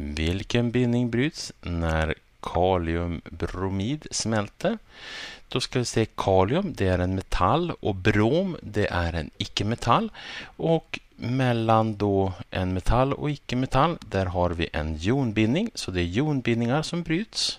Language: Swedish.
Vilken bindning bryts när kaliumbromid smälter? Då ska vi se kalium, det är en metall och brom, det är en icke-metall. Och mellan då en metall och icke-metall, där har vi en jonbindning. Så det är jonbindningar som bryts.